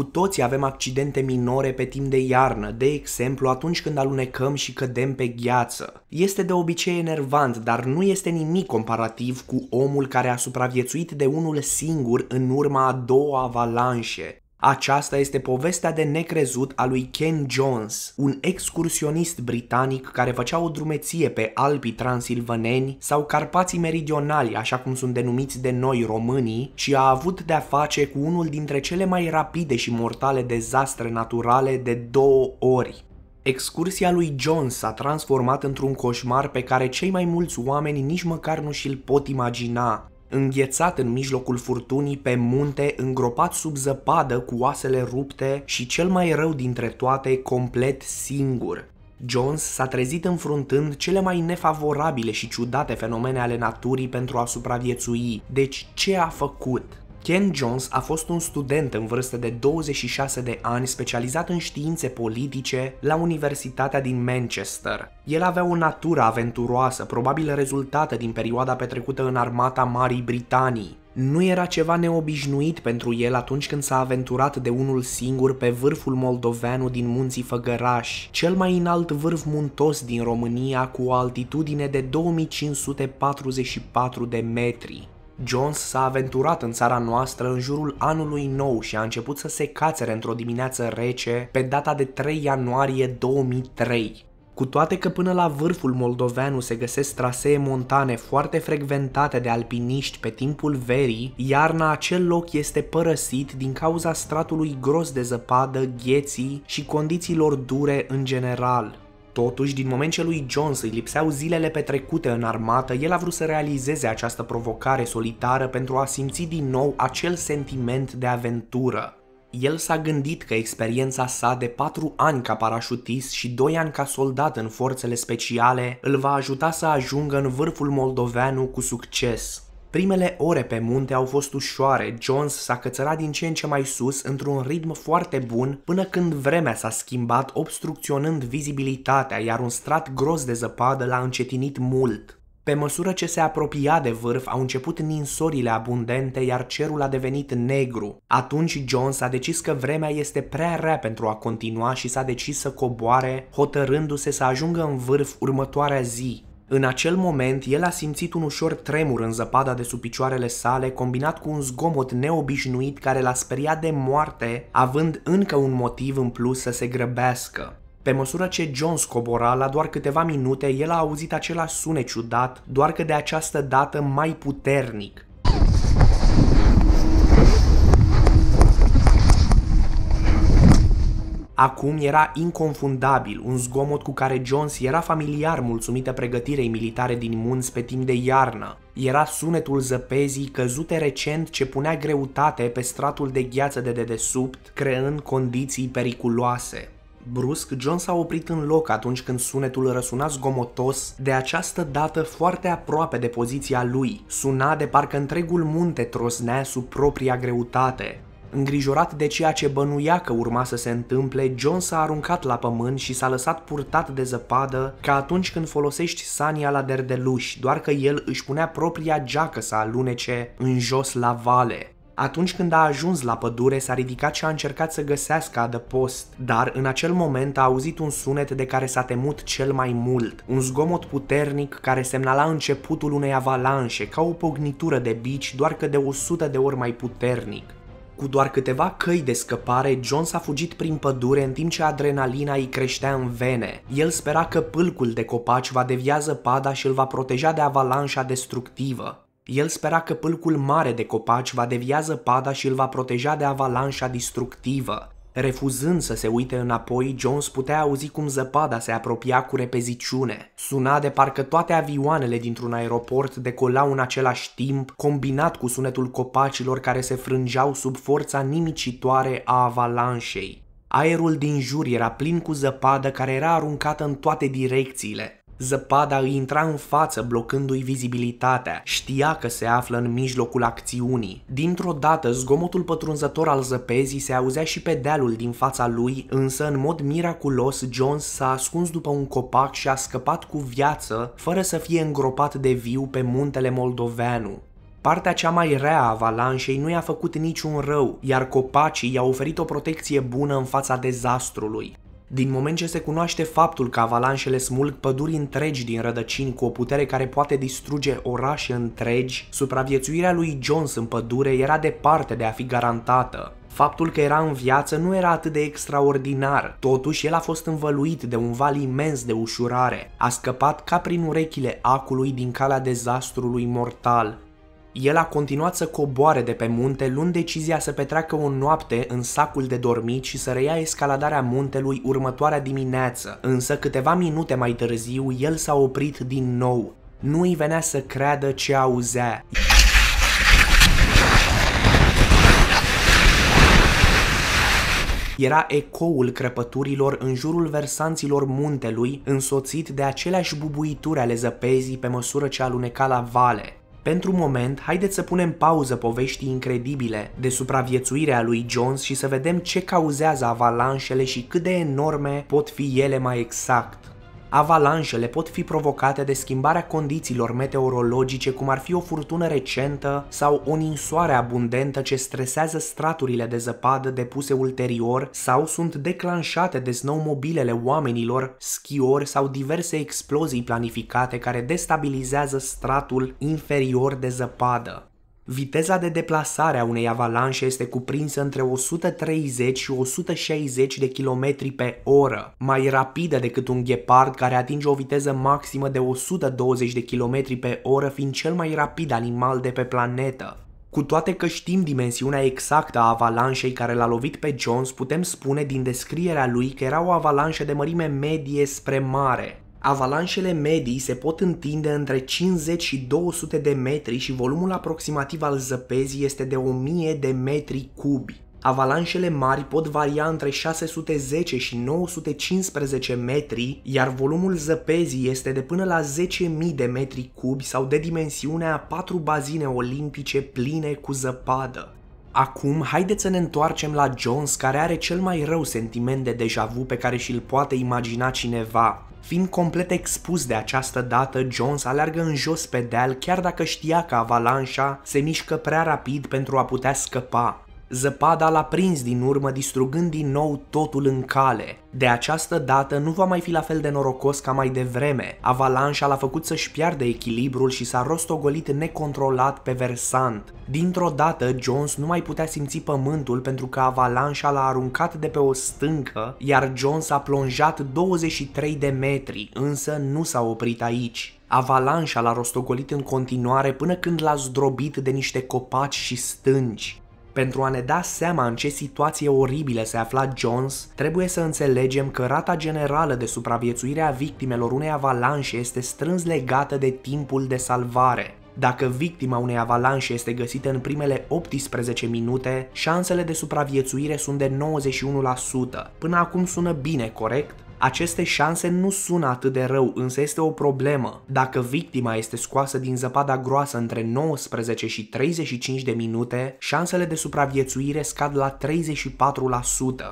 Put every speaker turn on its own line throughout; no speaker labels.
Cu toții avem accidente minore pe timp de iarnă, de exemplu atunci când alunecăm și cădem pe gheață. Este de obicei enervant, dar nu este nimic comparativ cu omul care a supraviețuit de unul singur în urma a două avalanșe. Aceasta este povestea de necrezut a lui Ken Jones, un excursionist britanic care făcea o drumeție pe Alpii Transilvaneni sau Carpații Meridionali, așa cum sunt denumiți de noi românii, și a avut de-a face cu unul dintre cele mai rapide și mortale dezastre naturale de două ori. Excursia lui Jones s-a transformat într-un coșmar pe care cei mai mulți oameni nici măcar nu și-l pot imagina, înghețat în mijlocul furtunii pe munte, îngropat sub zăpadă cu oasele rupte și cel mai rău dintre toate, complet singur. Jones s-a trezit înfruntând cele mai nefavorabile și ciudate fenomene ale naturii pentru a supraviețui. Deci ce a făcut? Ken Jones a fost un student în vârstă de 26 de ani specializat în științe politice la Universitatea din Manchester. El avea o natură aventuroasă, probabil rezultată din perioada petrecută în armata Marii Britanii. Nu era ceva neobișnuit pentru el atunci când s-a aventurat de unul singur pe vârful moldoveanu din munții Făgăraș, cel mai înalt vârf muntos din România cu o altitudine de 2544 de metri. Jones s-a aventurat în țara noastră în jurul anului nou și a început să se cațere într-o dimineață rece pe data de 3 ianuarie 2003. Cu toate că până la vârful moldoveanu se găsesc trasee montane foarte frecventate de alpiniști pe timpul verii, iarna acel loc este părăsit din cauza stratului gros de zăpadă, gheții și condițiilor dure în general. Totuși, din moment ce lui Jones îi lipseau zilele petrecute în armată, el a vrut să realizeze această provocare solitară pentru a simți din nou acel sentiment de aventură. El s-a gândit că experiența sa de 4 ani ca parașutist și 2 ani ca soldat în forțele speciale îl va ajuta să ajungă în vârful moldoveanu cu succes. Primele ore pe munte au fost ușoare, Jones s-a cățărat din ce în ce mai sus, într-un ritm foarte bun, până când vremea s-a schimbat, obstrucționând vizibilitatea, iar un strat gros de zăpadă l-a încetinit mult. Pe măsură ce se apropia de vârf, au început ninsorile abundente, iar cerul a devenit negru. Atunci Jones a decis că vremea este prea rea pentru a continua și s-a decis să coboare, hotărându-se să ajungă în vârf următoarea zi. În acel moment, el a simțit un ușor tremur în zăpada de sub picioarele sale, combinat cu un zgomot neobișnuit care l-a speriat de moarte, având încă un motiv în plus să se grăbească. Pe măsură ce John scobora la doar câteva minute, el a auzit același sunet ciudat, doar că de această dată mai puternic. Acum era inconfundabil, un zgomot cu care Jones era familiar mulțumită pregătirei militare din munți pe timp de iarnă. Era sunetul zăpezii căzute recent ce punea greutate pe stratul de gheață de dedesubt, creând condiții periculoase. Brusc, John s-a oprit în loc atunci când sunetul răsuna zgomotos, de această dată foarte aproape de poziția lui. Suna de parcă întregul munte trosnea sub propria greutate. Îngrijorat de ceea ce bănuia că urma să se întâmple, John s-a aruncat la pământ și s-a lăsat purtat de zăpadă ca atunci când folosești Sania la derdeluș, doar că el își punea propria geacă să alunece în jos la vale. Atunci când a ajuns la pădure, s-a ridicat și a încercat să găsească adăpost, dar în acel moment a auzit un sunet de care s-a temut cel mai mult, un zgomot puternic care semnala începutul unei avalanșe, ca o pognitură de bici, doar că de 100 de ori mai puternic. Cu doar câteva căi de scăpare, John s-a fugit prin pădure în timp ce adrenalina îi creștea în vene. El spera că pâlcul de copaci va devia zăpada și îl va proteja de avalanșa destructivă. El spera că pâlcul mare de copaci va devia zăpada și îl va proteja de avalanșa destructivă. Refuzând să se uite înapoi, Jones putea auzi cum zăpada se apropia cu repeziciune. Suna de parcă toate avioanele dintr-un aeroport decolau în același timp, combinat cu sunetul copacilor care se frângeau sub forța nimicitoare a avalanșei. Aerul din jur era plin cu zăpadă care era aruncată în toate direcțiile, Zăpada îi intra în față blocându-i vizibilitatea. Știa că se află în mijlocul acțiunii. Dintr-o dată, zgomotul pătrunzător al zăpezii se auzea și pe dealul din fața lui, însă în mod miraculos Jones s-a ascuns după un copac și a scăpat cu viață, fără să fie îngropat de viu pe muntele moldoveanu. Partea cea mai rea a avalanșei nu i-a făcut niciun rău, iar copacii i-au oferit o protecție bună în fața dezastrului. Din moment ce se cunoaște faptul că avalanșele smulg păduri întregi din rădăcini cu o putere care poate distruge orașe întregi, supraviețuirea lui Jones în pădure era departe de a fi garantată. Faptul că era în viață nu era atât de extraordinar, totuși el a fost învăluit de un val imens de ușurare. A scăpat ca prin urechile acului din calea dezastrului mortal, el a continuat să coboare de pe munte, luând decizia să petreacă o noapte în sacul de dormit și să reia escaladarea muntelui următoarea dimineață, însă câteva minute mai târziu el s-a oprit din nou. Nu îi venea să creadă ce auzea. era ecoul crăpăturilor în jurul versanților muntelui, însoțit de aceleași bubuituri ale zăpezii pe măsură ce aluneca la vale. Pentru moment, haideți să punem pauză poveștii incredibile de supraviețuire a lui Jones și să vedem ce cauzează avalanșele și cât de enorme pot fi ele mai exact. Avalanșele pot fi provocate de schimbarea condițiilor meteorologice, cum ar fi o furtună recentă sau o ninsoare abundentă ce stresează straturile de zăpadă depuse ulterior sau sunt declanșate de snowmobilele oamenilor, schiori sau diverse explozii planificate care destabilizează stratul inferior de zăpadă. Viteza de deplasare a unei avalanșe este cuprinsă între 130 și 160 de km pe oră, mai rapidă decât un ghepard care atinge o viteză maximă de 120 de km pe oră fiind cel mai rapid animal de pe planetă. Cu toate că știm dimensiunea exactă a avalanșei care l-a lovit pe Jones, putem spune din descrierea lui că era o avalanșă de mărime medie spre mare, Avalanșele medii se pot întinde între 50 și 200 de metri și volumul aproximativ al zăpezii este de 1000 de metri cubi. Avalanșele mari pot varia între 610 și 915 metri, iar volumul zăpezii este de până la 10.000 de metri cubi sau de dimensiunea a patru bazine olimpice pline cu zăpadă. Acum, haideți să ne întoarcem la Jones, care are cel mai rău sentiment de deja vu pe care și-l poate imagina cineva. Fiind complet expus de această dată, Jones alergă în jos pe deal chiar dacă știa că avalanșa se mișcă prea rapid pentru a putea scăpa. Zăpada l-a prins din urmă, distrugând din nou totul în cale. De această dată nu va mai fi la fel de norocos ca mai devreme. Avalanșa l-a făcut să-și piardă echilibrul și s-a rostogolit necontrolat pe versant. Dintr-o dată, Jones nu mai putea simți pământul pentru că avalanșa l-a aruncat de pe o stâncă, iar Jones a plonjat 23 de metri, însă nu s-a oprit aici. Avalanșa l-a rostogolit în continuare până când l-a zdrobit de niște copaci și stânci. Pentru a ne da seama în ce situație oribilă se afla Jones, trebuie să înțelegem că rata generală de supraviețuire a victimelor unei avalanșe este strâns legată de timpul de salvare. Dacă victima unei avalanșe este găsită în primele 18 minute, șansele de supraviețuire sunt de 91%. Până acum sună bine, corect? Aceste șanse nu sună atât de rău, însă este o problemă. Dacă victima este scoasă din zăpada groasă între 19 și 35 de minute, șansele de supraviețuire scad la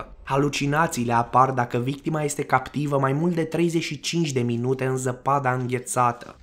34%. Halucinațiile apar dacă victima este captivă mai mult de 35 de minute în zăpada înghețată.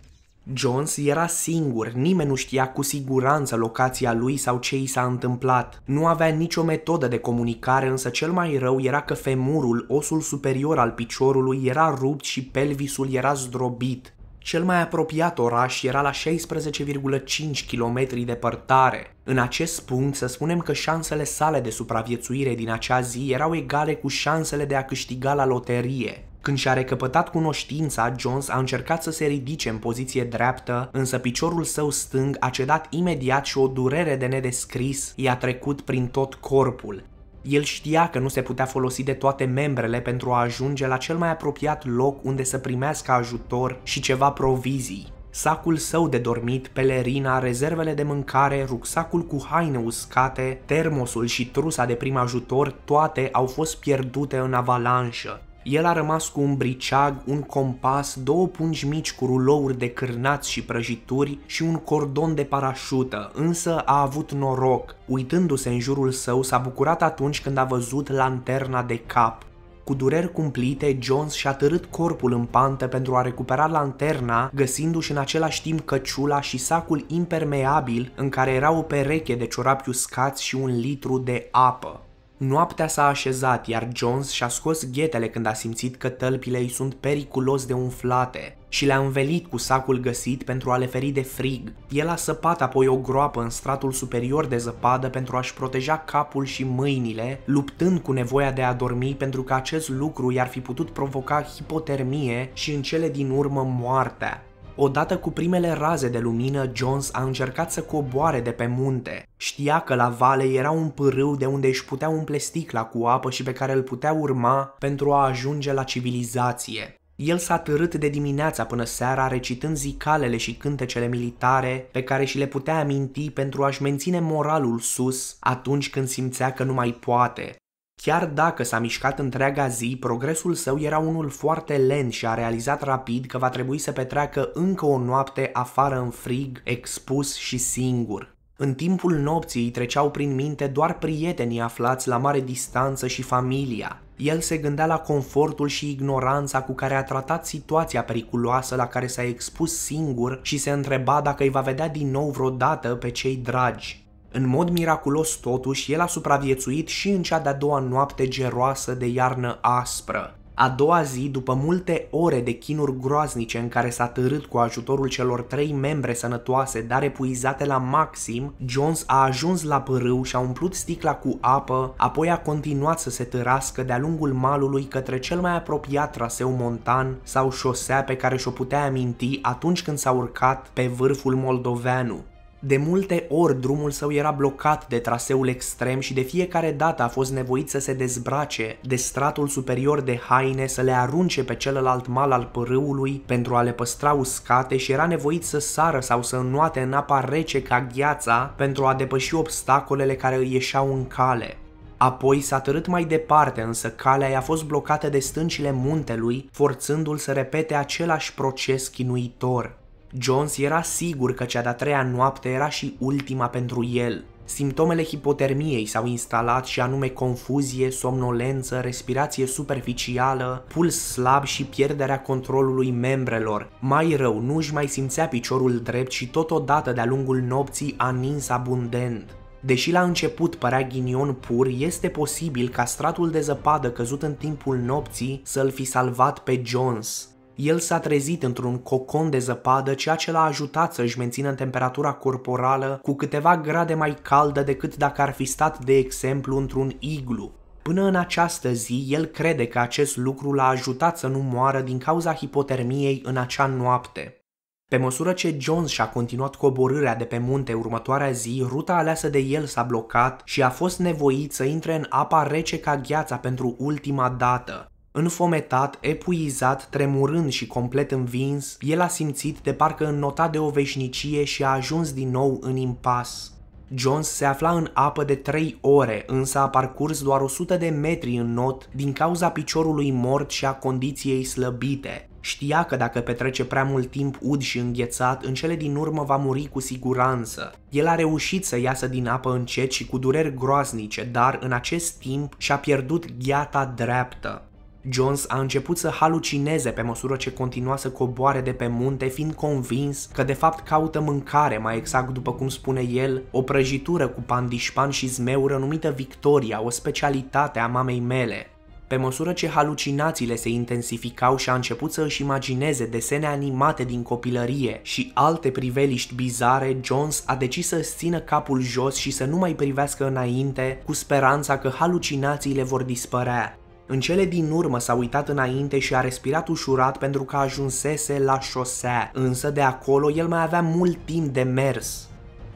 Jones era singur, nimeni nu știa cu siguranță locația lui sau ce i s-a întâmplat. Nu avea nicio metodă de comunicare, însă cel mai rău era că femurul, osul superior al piciorului, era rupt și pelvisul era zdrobit. Cel mai apropiat oraș era la 16,5 km departare. În acest punct, să spunem că șansele sale de supraviețuire din acea zi erau egale cu șansele de a câștiga la loterie. Când și-a recăpătat cunoștința, Jones a încercat să se ridice în poziție dreaptă, însă piciorul său stâng a cedat imediat și o durere de nedescris i-a trecut prin tot corpul. El știa că nu se putea folosi de toate membrele pentru a ajunge la cel mai apropiat loc unde să primească ajutor și ceva provizii sacul său de dormit, pelerina, rezervele de mâncare, rucsacul cu haine uscate, termosul și trusa de prim ajutor, toate au fost pierdute în avalanșă. El a rămas cu un briceag, un compas, două pungi mici cu rulouri de cârnați și prăjituri și un cordon de parașută, însă a avut noroc. Uitându-se în jurul său, s-a bucurat atunci când a văzut lanterna de cap. Cu dureri cumplite, Jones și-a târât corpul în pantă pentru a recupera lanterna, găsindu-și în același timp căciula și sacul impermeabil în care era o pereche de ciorapi uscați și un litru de apă. Noaptea s-a așezat, iar Jones și-a scos ghetele când a simțit că tălpile îi sunt periculos de umflate și le-a învelit cu sacul găsit pentru a le feri de frig. El a săpat apoi o groapă în stratul superior de zăpadă pentru a-și proteja capul și mâinile, luptând cu nevoia de a dormi pentru că acest lucru i-ar fi putut provoca hipotermie și în cele din urmă moartea. Odată cu primele raze de lumină, Jones a încercat să coboare de pe munte. Știa că la vale era un pârâu de unde își putea umple sticla cu apă și pe care îl putea urma pentru a ajunge la civilizație. El s-a târât de dimineața până seara recitând zicalele și cântecele militare pe care și le putea aminti pentru a-și menține moralul sus atunci când simțea că nu mai poate. Chiar dacă s-a mișcat întreaga zi, progresul său era unul foarte lent și a realizat rapid că va trebui să petreacă încă o noapte afară în frig, expus și singur. În timpul nopții treceau prin minte doar prietenii aflați la mare distanță și familia. El se gândea la confortul și ignoranța cu care a tratat situația periculoasă la care s-a expus singur și se întreba dacă îi va vedea din nou vreodată pe cei dragi. În mod miraculos totuși, el a supraviețuit și în cea de-a doua noapte geroasă de iarnă aspră. A doua zi, după multe ore de chinuri groaznice în care s-a târât cu ajutorul celor trei membre sănătoase, dar epuizate la maxim, Jones a ajuns la pârâu și a umplut sticla cu apă, apoi a continuat să se târască de-a lungul malului către cel mai apropiat traseu montan sau șosea pe care și-o putea aminti atunci când s-a urcat pe vârful moldoveanu. De multe ori drumul său era blocat de traseul extrem și de fiecare dată a fost nevoit să se dezbrace de stratul superior de haine să le arunce pe celălalt mal al pârâului pentru a le păstra uscate și era nevoit să sară sau să înnoate în apa rece ca gheața pentru a depăși obstacolele care îi ieșeau în cale. Apoi s-a târât mai departe, însă calea i-a fost blocată de stâncile muntelui, forțându-l să repete același proces chinuitor. Jones era sigur că cea de-a treia noapte era și ultima pentru el. Simptomele hipotermiei s-au instalat și anume confuzie, somnolență, respirație superficială, puls slab și pierderea controlului membrelor. Mai rău, nu își mai simțea piciorul drept și totodată de-a lungul nopții a nins abundent. Deși la început părea ghinion pur, este posibil ca stratul de zăpadă căzut în timpul nopții să-l fi salvat pe Jones. El s-a trezit într-un cocon de zăpadă, ceea ce l-a ajutat să-și mențină temperatura corporală cu câteva grade mai caldă decât dacă ar fi stat, de exemplu, într-un iglu. Până în această zi, el crede că acest lucru l-a ajutat să nu moară din cauza hipotermiei în acea noapte. Pe măsură ce Jones și-a continuat coborârea de pe munte următoarea zi, ruta aleasă de el s-a blocat și a fost nevoit să intre în apa rece ca gheața pentru ultima dată. Înfometat, epuizat, tremurând și complet învins, el a simțit de parcă înnotat de o veșnicie și a ajuns din nou în impas. Jones se afla în apă de 3 ore, însă a parcurs doar 100 de metri în not din cauza piciorului mort și a condiției slăbite. Știa că dacă petrece prea mult timp ud și înghețat, în cele din urmă va muri cu siguranță. El a reușit să iasă din apă încet și cu dureri groaznice, dar în acest timp și-a pierdut gheata dreaptă. Jones a început să halucineze pe măsură ce continua să coboare de pe munte, fiind convins că de fapt caută mâncare, mai exact după cum spune el, o prăjitură cu pandișpan și zmeură numită Victoria, o specialitate a mamei mele. Pe măsură ce halucinațiile se intensificau și a început să își imagineze desene animate din copilărie și alte priveliști bizare, Jones a decis să țină capul jos și să nu mai privească înainte, cu speranța că halucinațiile vor dispărea. În cele din urmă s-a uitat înainte și a respirat ușurat pentru că ajunsese la șosea, însă de acolo el mai avea mult timp de mers.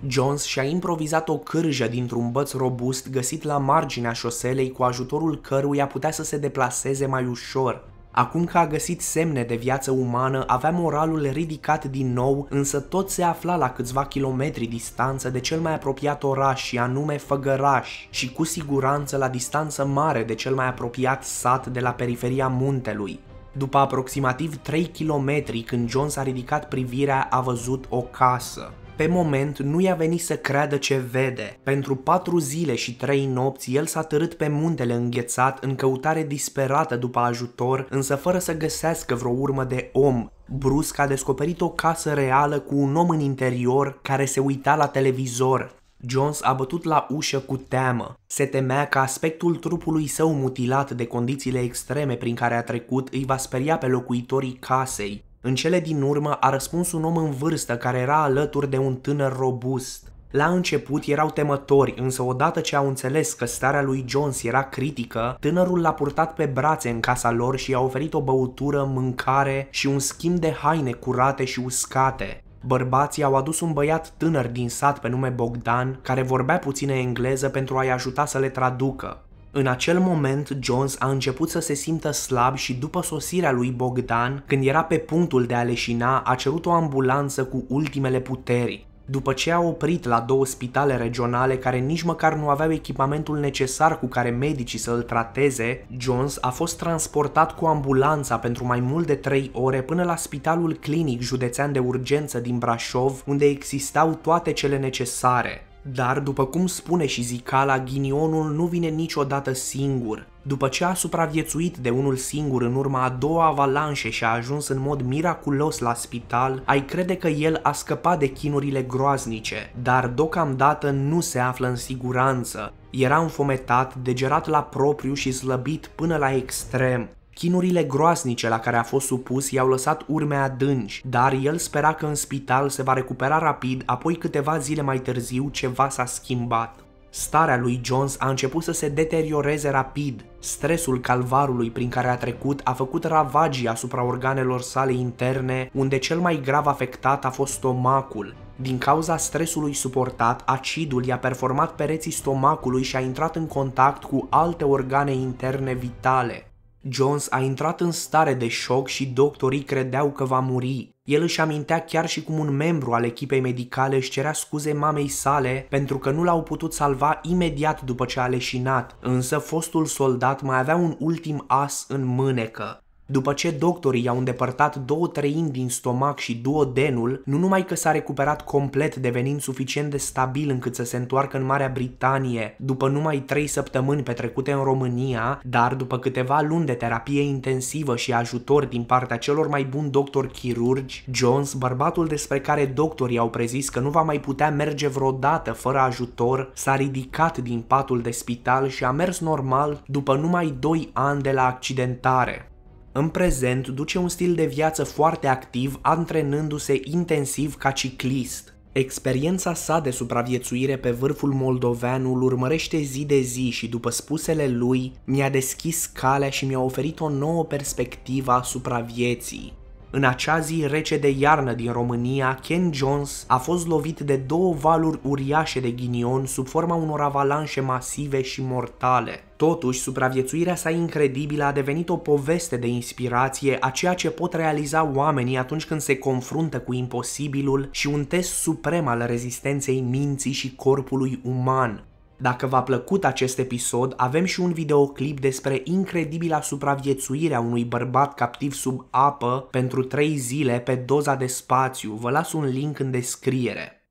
Jones și-a improvizat o cârjă dintr-un băț robust găsit la marginea șoselei cu ajutorul căruia putea să se deplaseze mai ușor. Acum că a găsit semne de viață umană, avea moralul ridicat din nou, însă tot se afla la câțiva kilometri distanță de cel mai apropiat oraș și anume Făgăraș și cu siguranță la distanță mare de cel mai apropiat sat de la periferia muntelui. După aproximativ 3 km, când John s-a ridicat privirea, a văzut o casă. Pe moment nu i-a venit să creadă ce vede. Pentru patru zile și trei nopți el s-a târât pe muntele înghețat în căutare disperată după ajutor, însă fără să găsească vreo urmă de om, brusc a descoperit o casă reală cu un om în interior care se uita la televizor. Jones a bătut la ușă cu teamă. Se temea că aspectul trupului său mutilat de condițiile extreme prin care a trecut îi va speria pe locuitorii casei. În cele din urmă a răspuns un om în vârstă care era alături de un tânăr robust. La început erau temători, însă odată ce au înțeles că starea lui Jones era critică, tânărul l-a purtat pe brațe în casa lor și i-a oferit o băutură, mâncare și un schimb de haine curate și uscate. Bărbații au adus un băiat tânăr din sat pe nume Bogdan, care vorbea puțină engleză pentru a-i ajuta să le traducă. În acel moment, Jones a început să se simtă slab și după sosirea lui Bogdan, când era pe punctul de a leșina, a cerut o ambulanță cu ultimele puteri. După ce a oprit la două spitale regionale care nici măcar nu aveau echipamentul necesar cu care medicii să îl trateze, Jones a fost transportat cu ambulanța pentru mai mult de 3 ore până la Spitalul Clinic Județean de Urgență din Brașov, unde existau toate cele necesare. Dar, după cum spune și Zicala, ghinionul nu vine niciodată singur. După ce a supraviețuit de unul singur în urma a două avalanșe și a ajuns în mod miraculos la spital, ai crede că el a scăpat de chinurile groaznice, dar deocamdată nu se află în siguranță. Era înfometat, degerat la propriu și slăbit până la extrem, Chinurile groasnice la care a fost supus i-au lăsat urme adânci, dar el spera că în spital se va recupera rapid, apoi câteva zile mai târziu ceva s-a schimbat. Starea lui Jones a început să se deterioreze rapid. Stresul calvarului prin care a trecut a făcut ravagii asupra organelor sale interne, unde cel mai grav afectat a fost stomacul. Din cauza stresului suportat, acidul i-a performat pereții stomacului și a intrat în contact cu alte organe interne vitale. Jones a intrat în stare de șoc și doctorii credeau că va muri. El își amintea chiar și cum un membru al echipei medicale își cerea scuze mamei sale pentru că nu l-au putut salva imediat după ce a leșinat, însă fostul soldat mai avea un ultim as în mânecă. După ce doctorii i-au îndepărtat două treimi din stomac și duodenul, nu numai că s-a recuperat complet devenind suficient de stabil încât să se întoarcă în Marea Britanie după numai trei săptămâni petrecute în România, dar după câteva luni de terapie intensivă și ajutor din partea celor mai buni doctori chirurgi, Jones, bărbatul despre care doctorii au prezis că nu va mai putea merge vreodată fără ajutor, s-a ridicat din patul de spital și a mers normal după numai doi ani de la accidentare. În prezent duce un stil de viață foarte activ, antrenându-se intensiv ca ciclist. Experiența sa de supraviețuire pe vârful moldovean îl urmărește zi de zi și după spusele lui, mi-a deschis calea și mi-a oferit o nouă perspectivă asupra vieții. În acea zi rece de iarnă din România, Ken Jones a fost lovit de două valuri uriașe de ghinion sub forma unor avalanșe masive și mortale. Totuși, supraviețuirea sa incredibilă a devenit o poveste de inspirație a ceea ce pot realiza oamenii atunci când se confruntă cu imposibilul și un test suprem al rezistenței minții și corpului uman. Dacă v-a plăcut acest episod, avem și un videoclip despre incredibila supraviețuire a unui bărbat captiv sub apă pentru 3 zile pe doza de spațiu. Vă las un link în descriere.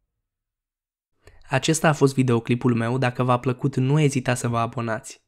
Acesta a fost videoclipul meu, dacă v-a plăcut nu ezita să vă abonați.